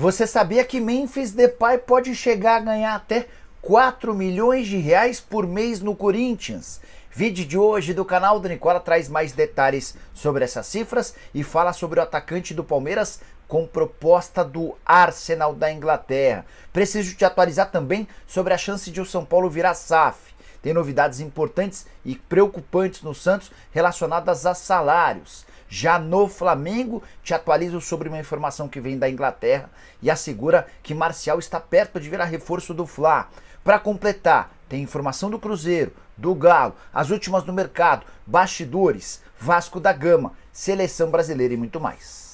Você sabia que Memphis Depay pode chegar a ganhar até 4 milhões de reais por mês no Corinthians? Vídeo de hoje do canal do Nicola traz mais detalhes sobre essas cifras e fala sobre o atacante do Palmeiras com proposta do Arsenal da Inglaterra. Preciso te atualizar também sobre a chance de o São Paulo virar SAF. Tem novidades importantes e preocupantes no Santos relacionadas a salários. Já no Flamengo, te atualizo sobre uma informação que vem da Inglaterra e assegura que Marcial está perto de virar reforço do Fla. Para completar, tem informação do Cruzeiro, do Galo, as últimas do mercado, bastidores, Vasco da Gama, seleção brasileira e muito mais.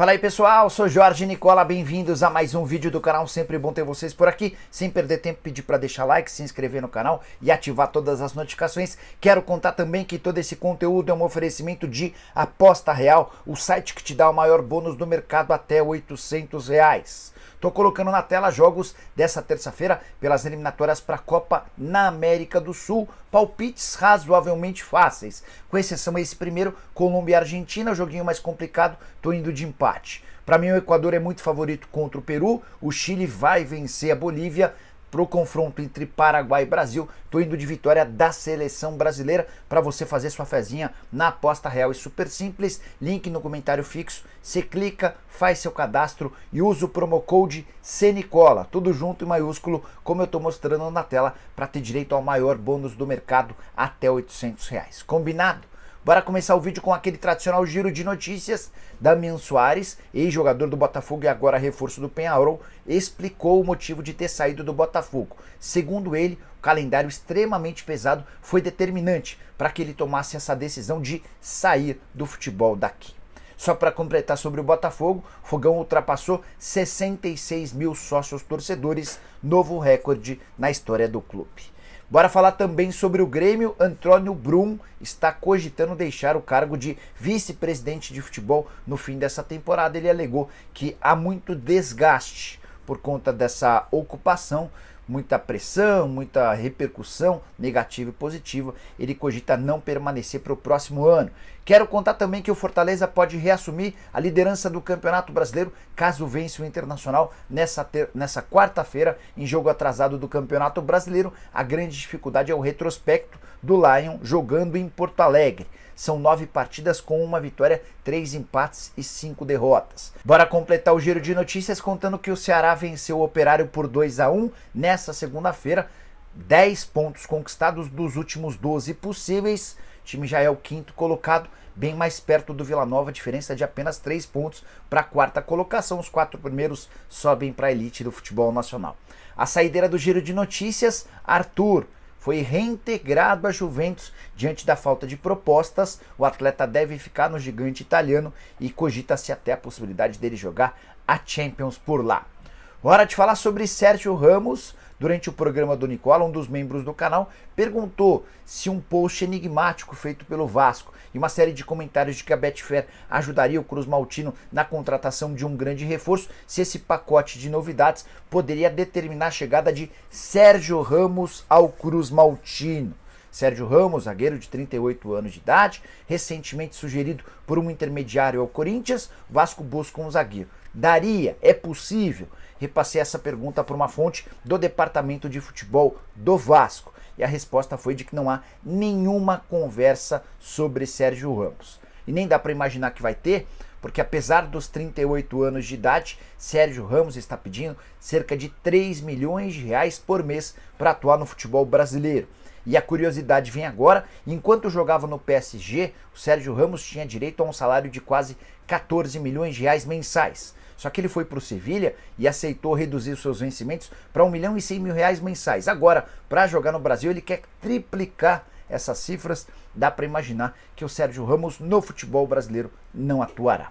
Fala aí pessoal, sou Jorge Nicola, bem-vindos a mais um vídeo do canal, sempre bom ter vocês por aqui. Sem perder tempo, pedir para deixar like, se inscrever no canal e ativar todas as notificações. Quero contar também que todo esse conteúdo é um oferecimento de Aposta Real, o site que te dá o maior bônus do mercado até 800 reais. Tô colocando na tela jogos dessa terça-feira pelas eliminatórias para a Copa na América do Sul. Palpites razoavelmente fáceis, com exceção a esse primeiro, Colômbia e Argentina, o joguinho mais complicado, Tô indo de empate. Para mim, o Equador é muito favorito contra o Peru, o Chile vai vencer a Bolívia, para o confronto entre Paraguai e Brasil. Estou indo de vitória da seleção brasileira para você fazer sua fezinha na aposta real. É super simples, link no comentário fixo. Você clica, faz seu cadastro e usa o promo code CNICOLA, tudo junto e maiúsculo, como eu estou mostrando na tela, para ter direito ao maior bônus do mercado até R$ 800. Reais. Combinado? Bora começar o vídeo com aquele tradicional giro de notícias. Damian Soares, ex-jogador do Botafogo e agora reforço do Penharol, explicou o motivo de ter saído do Botafogo. Segundo ele, o calendário extremamente pesado foi determinante para que ele tomasse essa decisão de sair do futebol daqui. Só para completar sobre o Botafogo, o Fogão ultrapassou 66 mil sócios torcedores, novo recorde na história do clube. Bora falar também sobre o Grêmio. Antônio Brum está cogitando deixar o cargo de vice-presidente de futebol no fim dessa temporada. Ele alegou que há muito desgaste por conta dessa ocupação, muita pressão, muita repercussão negativa e positiva. Ele cogita não permanecer para o próximo ano. Quero contar também que o Fortaleza pode reassumir a liderança do Campeonato Brasileiro caso vença o Internacional nessa, nessa quarta-feira, em jogo atrasado do Campeonato Brasileiro. A grande dificuldade é o retrospecto do Lion jogando em Porto Alegre. São nove partidas com uma vitória, três empates e cinco derrotas. Bora completar o giro de notícias contando que o Ceará venceu o Operário por 2 a 1 nessa segunda-feira. 10 pontos conquistados dos últimos 12 possíveis. O time já é o quinto colocado bem mais perto do Vila Nova, diferença de apenas 3 pontos para a quarta colocação. Os quatro primeiros sobem para a elite do futebol nacional. A saideira do giro de notícias, Arthur foi reintegrado à Juventus diante da falta de propostas. O atleta deve ficar no gigante italiano e cogita-se até a possibilidade dele jogar a Champions por lá. Hora de falar sobre Sérgio Ramos. Durante o programa do Nicola, um dos membros do canal perguntou se um post enigmático feito pelo Vasco e uma série de comentários de que a Betfair ajudaria o Cruz Maltino na contratação de um grande reforço, se esse pacote de novidades poderia determinar a chegada de Sérgio Ramos ao Cruz Maltino. Sérgio Ramos, zagueiro de 38 anos de idade, recentemente sugerido por um intermediário ao Corinthians, Vasco busca um zagueiro. Daria? É possível? Repassei essa pergunta para uma fonte do departamento de futebol do Vasco e a resposta foi de que não há nenhuma conversa sobre Sérgio Ramos. E nem dá para imaginar que vai ter, porque apesar dos 38 anos de idade, Sérgio Ramos está pedindo cerca de 3 milhões de reais por mês para atuar no futebol brasileiro. E a curiosidade vem agora, enquanto jogava no PSG, o Sérgio Ramos tinha direito a um salário de quase 14 milhões de reais mensais. Só que ele foi para o Sevilha e aceitou reduzir os seus vencimentos para 1 milhão e 100 mil reais mensais. Agora, para jogar no Brasil, ele quer triplicar essas cifras. Dá para imaginar que o Sérgio Ramos no futebol brasileiro não atuará.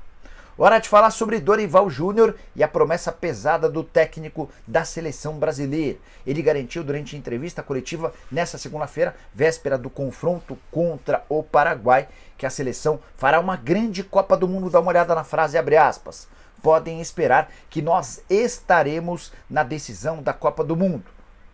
Hora de falar sobre Dorival Júnior e a promessa pesada do técnico da seleção brasileira. Ele garantiu durante entrevista coletiva nesta segunda-feira, véspera do confronto contra o Paraguai, que a seleção fará uma grande Copa do Mundo. Dá uma olhada na frase, abre aspas podem esperar que nós estaremos na decisão da Copa do Mundo.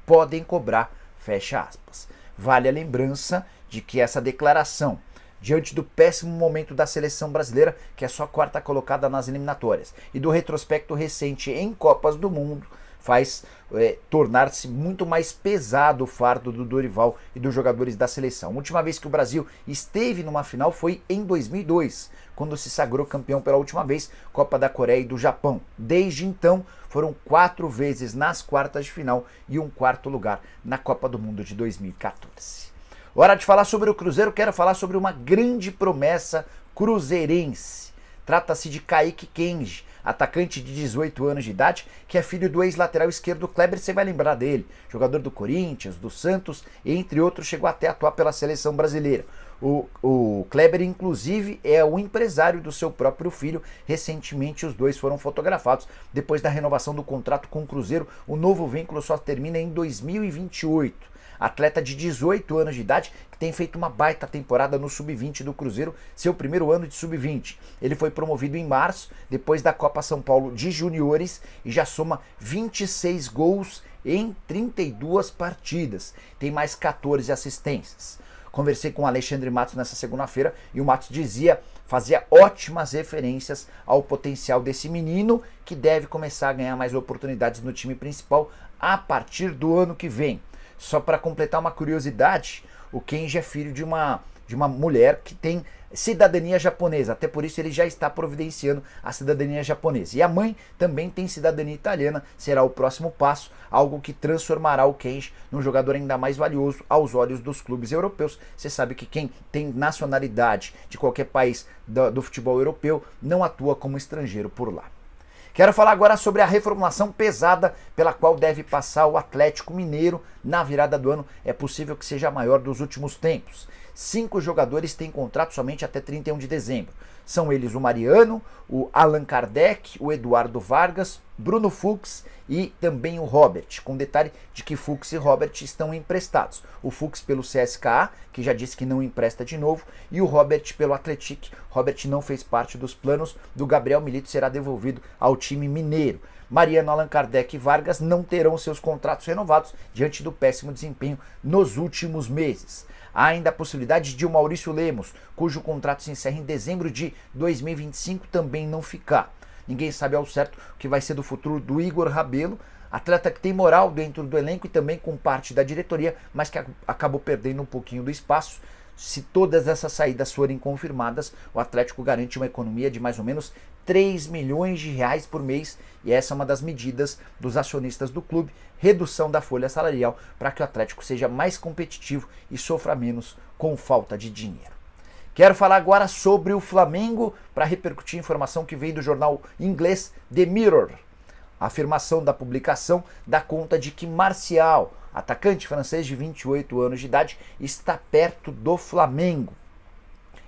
Podem cobrar, fecha aspas. Vale a lembrança de que essa declaração, diante do péssimo momento da seleção brasileira, que é só quarta colocada nas eliminatórias, e do retrospecto recente em Copas do Mundo, faz é, tornar-se muito mais pesado o fardo do Dorival e dos jogadores da seleção. A última vez que o Brasil esteve numa final foi em 2002, quando se sagrou campeão pela última vez, Copa da Coreia e do Japão. Desde então, foram quatro vezes nas quartas de final e um quarto lugar na Copa do Mundo de 2014. Hora de falar sobre o Cruzeiro, quero falar sobre uma grande promessa cruzeirense. Trata-se de Kaique Kenji, atacante de 18 anos de idade, que é filho do ex-lateral esquerdo Kleber, você vai lembrar dele, jogador do Corinthians, do Santos, entre outros, chegou até a atuar pela seleção brasileira. O, o, Kleber, inclusive, é o empresário do seu próprio filho. Recentemente, os dois foram fotografados. Depois da renovação do contrato com o Cruzeiro, o novo vínculo só termina em 2028 atleta de 18 anos de idade que tem feito uma baita temporada no sub-20 do Cruzeiro, seu primeiro ano de sub-20. Ele foi promovido em março, depois da Copa São Paulo de Juniores e já soma 26 gols em 32 partidas. Tem mais 14 assistências. Conversei com o Alexandre Matos nessa segunda-feira e o Matos dizia, fazia ótimas referências ao potencial desse menino que deve começar a ganhar mais oportunidades no time principal a partir do ano que vem. Só para completar uma curiosidade, o Kenji é filho de uma, de uma mulher que tem cidadania japonesa, até por isso ele já está providenciando a cidadania japonesa. E a mãe também tem cidadania italiana, será o próximo passo, algo que transformará o Kenji num jogador ainda mais valioso aos olhos dos clubes europeus. Você sabe que quem tem nacionalidade de qualquer país do, do futebol europeu não atua como estrangeiro por lá. Quero falar agora sobre a reformulação pesada pela qual deve passar o Atlético Mineiro na virada do ano. É possível que seja a maior dos últimos tempos. Cinco jogadores têm contrato somente até 31 de dezembro. São eles o Mariano, o Allan Kardec, o Eduardo Vargas, Bruno Fux e também o Robert, com detalhe de que Fux e Robert estão emprestados. O Fux pelo CSKA, que já disse que não empresta de novo, e o Robert pelo Atletique. Robert não fez parte dos planos do Gabriel Milito será devolvido ao time mineiro. Mariano Allan Kardec e Vargas não terão seus contratos renovados diante do péssimo desempenho nos últimos meses. Há ainda a possibilidade de o Maurício Lemos, cujo contrato se encerra em dezembro de 2025, também não ficar. Ninguém sabe ao certo o que vai ser do futuro do Igor Rabelo, atleta que tem moral dentro do elenco e também com parte da diretoria, mas que acabou perdendo um pouquinho do espaço. Se todas essas saídas forem confirmadas, o Atlético garante uma economia de mais ou menos 3 milhões de reais por mês, e essa é uma das medidas dos acionistas do clube, redução da folha salarial para que o Atlético seja mais competitivo e sofra menos com falta de dinheiro. Quero falar agora sobre o Flamengo para repercutir informação que veio do jornal inglês The Mirror. A afirmação da publicação dá conta de que Marcial, atacante francês de 28 anos de idade, está perto do Flamengo.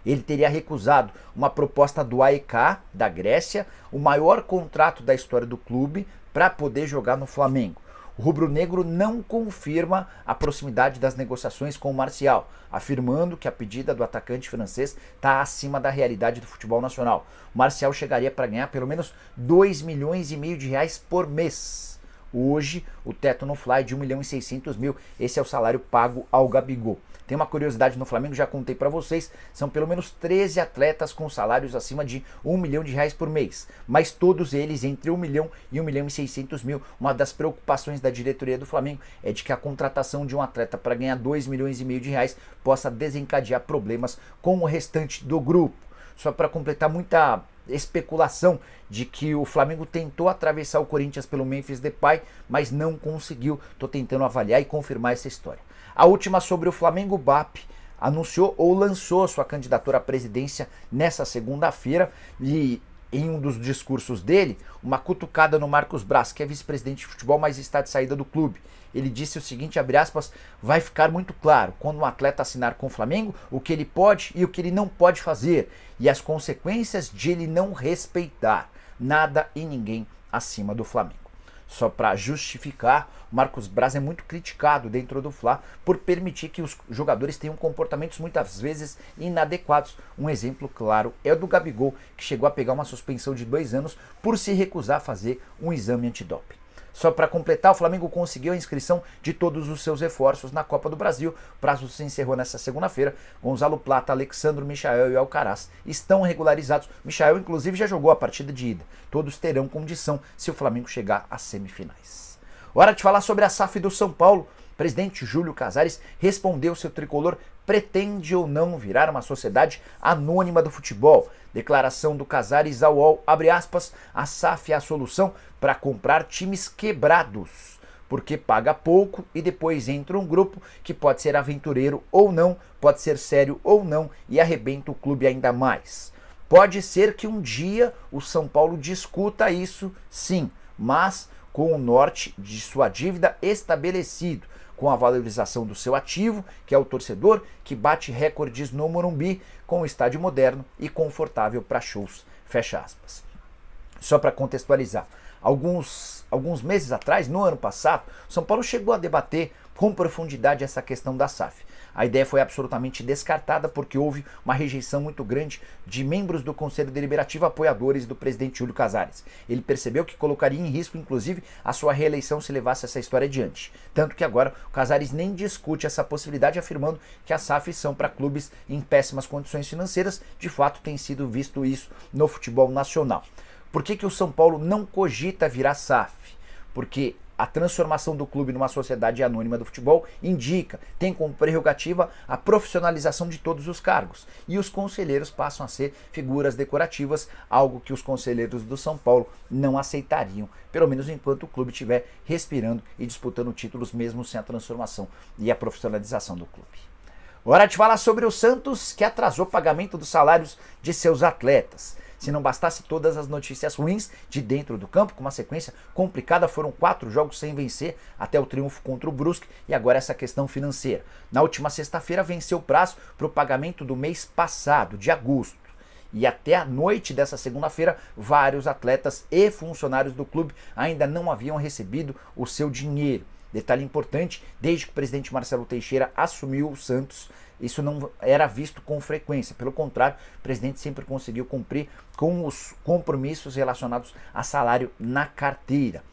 Ele teria recusado uma proposta do AEK, da Grécia, o maior contrato da história do clube, para poder jogar no Flamengo. O rubro-negro não confirma a proximidade das negociações com o Marcial, afirmando que a pedida do atacante francês está acima da realidade do futebol nacional. O Marcial chegaria para ganhar pelo menos 2 milhões e meio de reais por mês. Hoje, o teto no Fly é de 1 milhão e 600 mil. Esse é o salário pago ao Gabigol. Tem uma curiosidade no Flamengo, já contei para vocês, são pelo menos 13 atletas com salários acima de 1 milhão de reais por mês, mas todos eles entre 1 milhão e 1 milhão e 600 mil. Uma das preocupações da diretoria do Flamengo é de que a contratação de um atleta para ganhar 2 milhões e meio de reais possa desencadear problemas com o restante do grupo só para completar muita especulação de que o Flamengo tentou atravessar o Corinthians pelo Memphis Depay, mas não conseguiu. Estou tentando avaliar e confirmar essa história. A última sobre o Flamengo BAP anunciou ou lançou sua candidatura à presidência nessa segunda-feira e em um dos discursos dele, uma cutucada no Marcos Braz, que é vice-presidente de futebol, mas está de saída do clube ele disse o seguinte, abre aspas, vai ficar muito claro quando um atleta assinar com o Flamengo o que ele pode e o que ele não pode fazer e as consequências de ele não respeitar nada e ninguém acima do Flamengo. Só para justificar, Marcos Braz é muito criticado dentro do Fla por permitir que os jogadores tenham comportamentos muitas vezes inadequados. Um exemplo claro é o do Gabigol, que chegou a pegar uma suspensão de dois anos por se recusar a fazer um exame antidoping. Só para completar, o Flamengo conseguiu a inscrição de todos os seus reforços na Copa do Brasil. O prazo se encerrou nesta segunda-feira. Gonzalo Plata, Alexandre Michael e Alcaraz estão regularizados. Michael, inclusive, já jogou a partida de ida. Todos terão condição se o Flamengo chegar às semifinais. Hora de falar sobre a SAF do São Paulo. presidente Júlio Casares respondeu seu tricolor pretende ou não virar uma sociedade anônima do futebol. Declaração do Casares ao UOL, abre aspas, a SAF é a solução para comprar times quebrados, porque paga pouco e depois entra um grupo que pode ser aventureiro ou não, pode ser sério ou não e arrebenta o clube ainda mais. Pode ser que um dia o São Paulo discuta isso, sim, mas com o norte de sua dívida estabelecido, com a valorização do seu ativo, que é o torcedor, que bate recordes no Morumbi com o um estádio moderno e confortável para shows. Fecha aspas. Só para contextualizar, alguns, alguns meses atrás, no ano passado, São Paulo chegou a debater com profundidade essa questão da SAF. A ideia foi absolutamente descartada porque houve uma rejeição muito grande de membros do Conselho Deliberativo apoiadores do presidente Júlio Casares. Ele percebeu que colocaria em risco, inclusive, a sua reeleição se levasse essa história adiante. Tanto que agora o Casares nem discute essa possibilidade, afirmando que as SAFs são para clubes em péssimas condições financeiras. De fato, tem sido visto isso no futebol nacional. Por que, que o São Paulo não cogita virar SAF? Porque a transformação do clube numa sociedade anônima do futebol indica, tem como prerrogativa a profissionalização de todos os cargos. E os conselheiros passam a ser figuras decorativas, algo que os conselheiros do São Paulo não aceitariam, pelo menos enquanto o clube estiver respirando e disputando títulos mesmo sem a transformação e a profissionalização do clube. Hora de falar sobre o Santos, que atrasou o pagamento dos salários de seus atletas. Se não bastasse todas as notícias ruins de dentro do campo, com uma sequência complicada, foram quatro jogos sem vencer até o triunfo contra o Brusque e agora essa questão financeira. Na última sexta-feira venceu o prazo para o pagamento do mês passado, de agosto. E até a noite dessa segunda-feira, vários atletas e funcionários do clube ainda não haviam recebido o seu dinheiro. Detalhe importante: desde que o presidente Marcelo Teixeira assumiu o Santos, isso não era visto com frequência. Pelo contrário, o presidente sempre conseguiu cumprir com os compromissos relacionados a salário na carteira.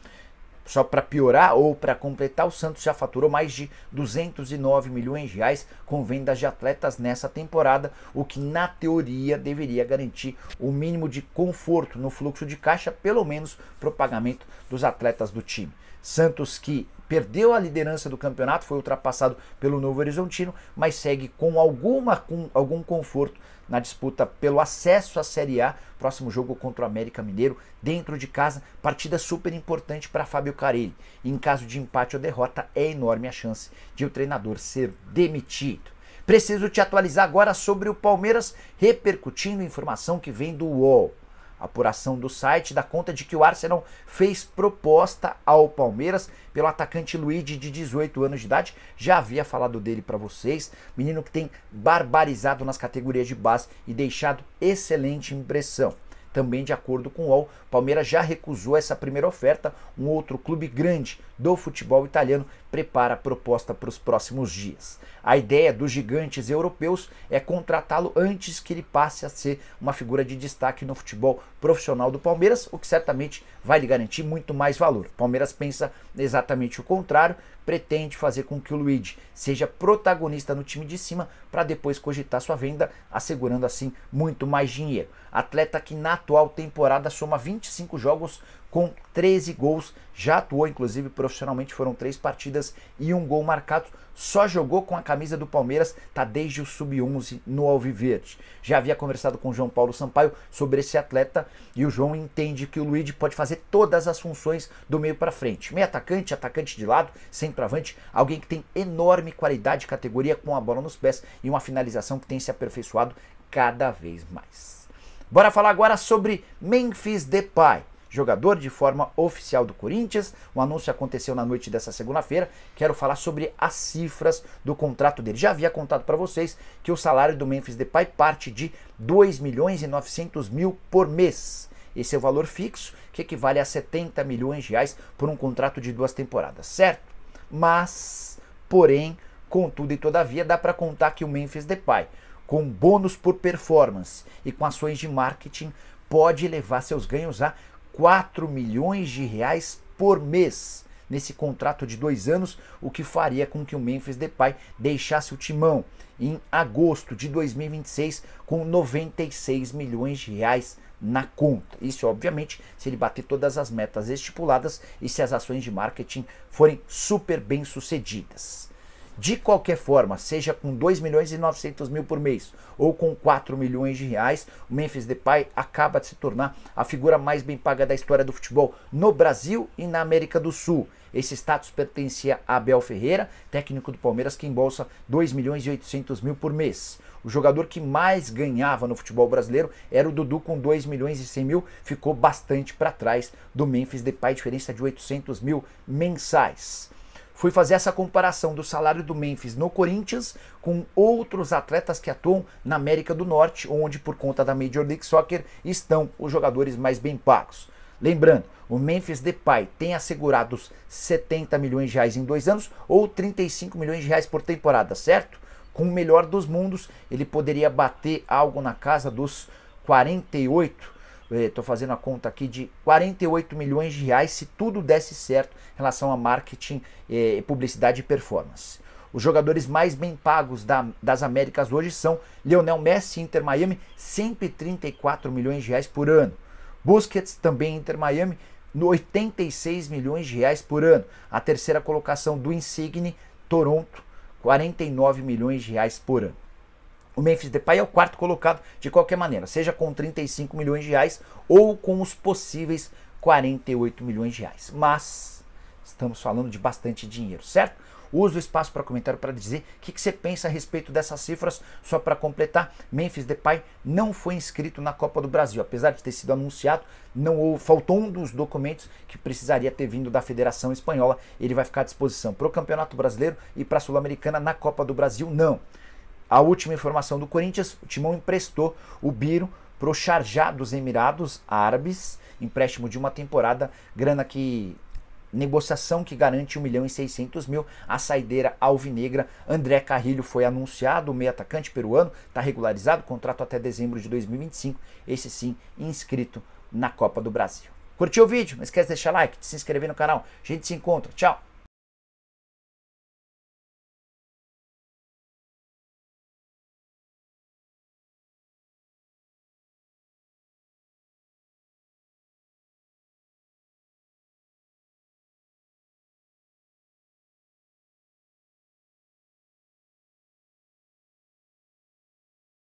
Só para piorar ou para completar, o Santos já faturou mais de 209 milhões de reais com vendas de atletas nessa temporada, o que na teoria deveria garantir o mínimo de conforto no fluxo de caixa, pelo menos para o pagamento dos atletas do time. Santos que perdeu a liderança do campeonato, foi ultrapassado pelo Novo Horizontino, mas segue com alguma com algum conforto na disputa pelo acesso à Série A. Próximo jogo contra o América Mineiro, dentro de casa, partida super importante para Fábio Carelli. em caso de empate ou derrota, é enorme a chance de o treinador ser demitido. Preciso te atualizar agora sobre o Palmeiras, repercutindo informação que vem do UOL. Apuração do site dá conta de que o Arsenal fez proposta ao Palmeiras pelo atacante Luigi, de 18 anos de idade. Já havia falado dele para vocês. Menino que tem barbarizado nas categorias de base e deixado excelente impressão. Também de acordo com o UOL, Palmeiras já recusou essa primeira oferta. Um outro clube grande do futebol italiano prepara a proposta para os próximos dias. A ideia dos gigantes europeus é contratá-lo antes que ele passe a ser uma figura de destaque no futebol profissional do Palmeiras, o que certamente vai lhe garantir muito mais valor. Palmeiras pensa exatamente o contrário, pretende fazer com que o Luigi seja protagonista no time de cima para depois cogitar sua venda, assegurando assim muito mais dinheiro. Atleta que na atual temporada soma 25 jogos com 13 gols, já atuou inclusive profissionalmente, foram três partidas e um gol marcado, só jogou com a camisa do Palmeiras, tá desde o sub-11 no Alviverde. Já havia conversado com o João Paulo Sampaio sobre esse atleta e o João entende que o Luigi pode fazer todas as funções do meio para frente. Meio atacante, atacante de lado, centroavante, alguém que tem enorme qualidade de categoria com a bola nos pés e uma finalização que tem se aperfeiçoado cada vez mais. Bora falar agora sobre Memphis Depay jogador de forma oficial do Corinthians. O um anúncio aconteceu na noite dessa segunda-feira. Quero falar sobre as cifras do contrato dele. Já havia contado para vocês que o salário do Memphis Depay parte de 2 milhões e 900 mil por mês. Esse é o valor fixo, que equivale a 70 milhões de reais por um contrato de duas temporadas, certo? Mas, porém, contudo e todavia, dá para contar que o Memphis Depay, com bônus por performance e com ações de marketing, pode levar seus ganhos a 4 milhões de reais por mês nesse contrato de dois anos, o que faria com que o Memphis Depay deixasse o timão em agosto de 2026 com 96 milhões de reais na conta. Isso, obviamente, se ele bater todas as metas estipuladas e se as ações de marketing forem super bem sucedidas. De qualquer forma, seja com 2 milhões e 900 mil por mês ou com 4 milhões de reais, o Memphis Depay acaba de se tornar a figura mais bem paga da história do futebol no Brasil e na América do Sul. Esse status pertencia a Abel Ferreira, técnico do Palmeiras, que embolsa 2 milhões e 800 mil por mês. O jogador que mais ganhava no futebol brasileiro era o Dudu com 2 milhões e 100 mil, ficou bastante para trás do Memphis Depay, diferença de 800 mil mensais. Fui fazer essa comparação do salário do Memphis no Corinthians com outros atletas que atuam na América do Norte, onde por conta da Major League Soccer estão os jogadores mais bem pagos. Lembrando, o Memphis Depay tem assegurados 70 milhões de reais em dois anos ou 35 milhões de reais por temporada, certo? Com o melhor dos mundos, ele poderia bater algo na casa dos 48 estou é, fazendo a conta aqui de 48 milhões de reais se tudo desse certo em relação a marketing, eh, publicidade e performance. Os jogadores mais bem pagos da, das Américas hoje são Lionel Messi, Inter Miami, 134 milhões de reais por ano. Busquets, também Inter Miami, 86 milhões de reais por ano. A terceira colocação do Insigne, Toronto, 49 milhões de reais por ano. O Memphis Depay é o quarto colocado de qualquer maneira, seja com 35 milhões de reais ou com os possíveis 48 milhões de reais. Mas estamos falando de bastante dinheiro, certo? Uso o espaço para comentário para dizer o que, que, você pensa a respeito dessas cifras. Só para completar, Memphis Depay não foi inscrito na Copa do Brasil, apesar de ter sido anunciado. Não houve, faltou um dos documentos que precisaria ter vindo da Federação Espanhola. Ele vai ficar à disposição para o Campeonato Brasileiro e para a Sul-Americana na Copa do Brasil, não. A última informação do Corinthians, o Timão emprestou o Biro pro Charjá dos Emirados Árabes, empréstimo de uma temporada, grana que negociação que garante 1 milhão e 600 mil. A saideira alvinegra, André Carrilho foi anunciado, meio atacante peruano, está regularizado, contrato até dezembro de 2025, esse sim inscrito na Copa do Brasil. Curtiu o vídeo? Não esquece de deixar like, de se inscrever no canal. A gente se encontra. Tchau!